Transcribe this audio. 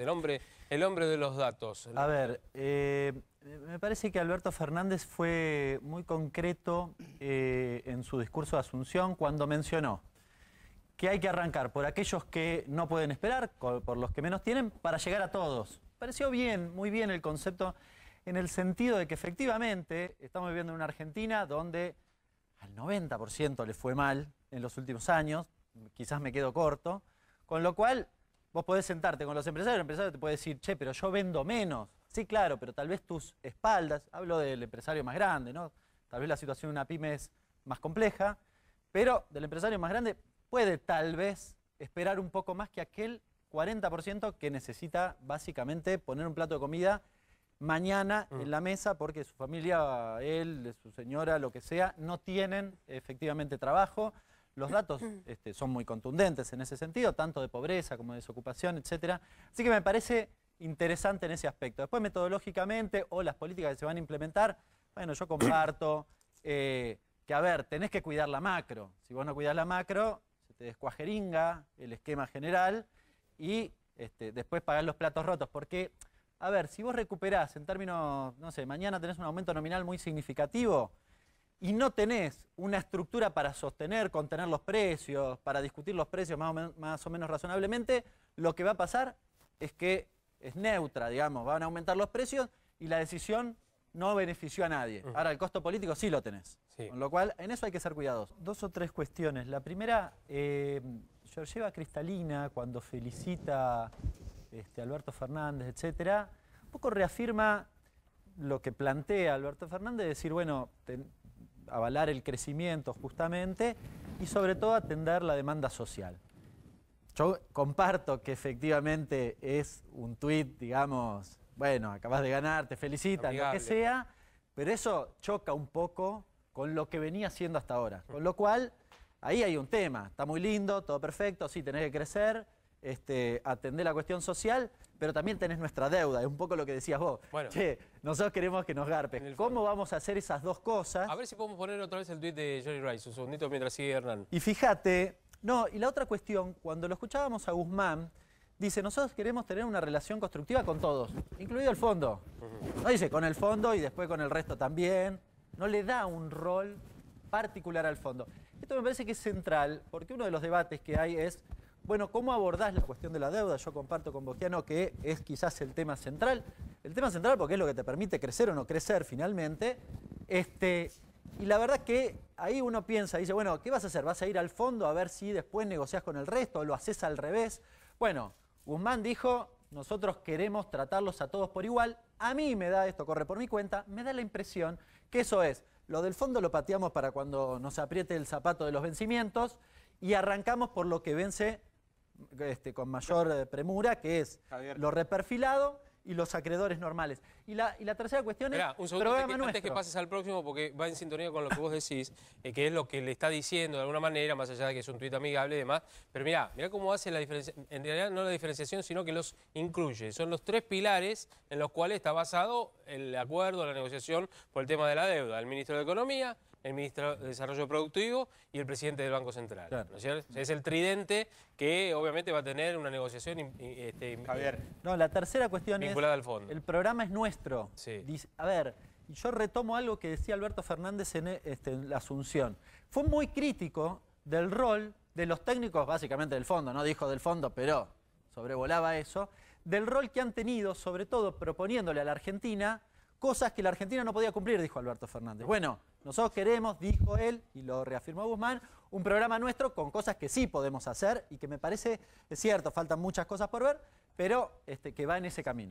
el hombre, el hombre de los datos. A ver, eh, me parece que Alberto Fernández fue muy concreto eh, en su discurso de Asunción cuando mencionó que hay que arrancar por aquellos que no pueden esperar, por los que menos tienen, para llegar a todos. Pareció bien, muy bien el concepto, en el sentido de que efectivamente estamos viviendo en una Argentina donde al 90% le fue mal en los últimos años, quizás me quedo corto, con lo cual Vos podés sentarte con los empresarios, el empresario te puede decir, che, pero yo vendo menos. Sí, claro, pero tal vez tus espaldas, hablo del empresario más grande, ¿no? Tal vez la situación de una pyme es más compleja, pero del empresario más grande puede tal vez esperar un poco más que aquel 40% que necesita básicamente poner un plato de comida mañana mm. en la mesa porque su familia, él, su señora, lo que sea, no tienen efectivamente trabajo. Los datos mm. este, son muy contundentes en ese sentido, tanto de pobreza como de desocupación, etc. Así que me parece interesante en ese aspecto. Después, metodológicamente, o las políticas que se van a implementar, bueno, yo comparto eh, que, a ver, tenés que cuidar la macro. Si vos no cuidás la macro, se te descuajeringa el esquema general y este, después pagar los platos rotos. Porque, a ver, si vos recuperás en términos, no sé, mañana tenés un aumento nominal muy significativo, y no tenés una estructura para sostener, contener los precios, para discutir los precios más o, menos razonablemente, lo que va a pasar es que es neutra, digamos, van a aumentar los precios y la decisión no benefició a nadie. Mm. Ahora, el costo político sí lo tenés. Con lo cual, en eso hay que ser cuidados. Dos o tres cuestiones. La primera, eh, Georgieva Cristalina, cuando felicita este, Alberto Fernández, etc., un poco reafirma lo que plantea Alberto Fernández, decir, bueno, avalar el crecimiento justamente y sobre todo atender la demanda social. Yo comparto que efectivamente es un tuit, digamos, bueno, acabas de ganar, te felicitan, lo que sea, pero eso choca un poco con lo que venía haciendo hasta ahora. Con lo cual, ahí hay un tema. Está muy lindo, todo perfecto, sí, tenés que crecer, este, atender la cuestión social, pero también tenés nuestra deuda, es un poco lo que decías vos. Bueno, che, nosotros queremos que nos garpe. ¿Cómo vamos a hacer esas dos cosas? A ver si podemos poner otra vez el tweet de Jerry Rice, un segundito mientras sigue Hernán. Y fíjate, no, y la otra cuestión, cuando lo escuchábamos a Guzmán, dice, nosotros queremos tener una relación constructiva con todos, incluido el fondo. No dice con el fondo y después con el resto también. No le da un rol particular al fondo. Esto me parece que es central, porque uno de los debates que hay es bueno, ¿cómo abordás la cuestión de la deuda? Yo comparto con Boquiano que es quizás el tema central. El tema central porque es lo que te permite crecer o no crecer finalmente. Este, y la verdad que ahí uno piensa, dice, bueno, ¿qué vas a hacer? ¿Vas a ir al fondo a ver si después negociás con el resto o lo haces al revés? Bueno, Guzmán dijo, nosotros queremos tratarlos a todos por igual. A mí me da, esto corre por mi cuenta, me da la impresión que eso es. Lo del fondo lo pateamos para cuando nos apriete el zapato de los vencimientos y arrancamos por lo que vence este, con mayor eh, premura, que es lo reperfilado y los acreedores normales. Y la, tercera cuestión es... es un segundo, programa antes, que, antes pases al próximo, porque va en sintonía con lo que vos decís, eh, que es lo que le está diciendo de alguna manera, más allá de que es un tuit amigable y demás. Pero mira mira cómo hace la diferenciación, en realidad no la diferenciación, sino que los incluye. Son los tres pilares en los cuales está basado el acuerdo, la negociación por el tema de la deuda. El ministro de Economía, el ministro de Desarrollo Productivo y el presidente del Banco Central. es, el tridente que obviamente va a tener una negociación... Este, Javier. Eh, no, la tercera cuestión es... Vinculada al fondo. El programa es nuestro a ver, yo retomo algo que decía Alberto Fernández este, en, la Asunción. Fue muy crítico del rol de los técnicos, básicamente del fondo, no dijo del fondo, pero sobrevolaba eso, del rol que han tenido, sobre todo proponiéndole a la Argentina cosas que la Argentina no podía cumplir, dijo Alberto Fernández. Bueno, nosotros queremos, dijo él, y lo reafirmó Guzmán, un programa nuestro con cosas que sí podemos hacer y que me parece, es cierto, faltan muchas cosas por ver, pero este, que va en ese camino.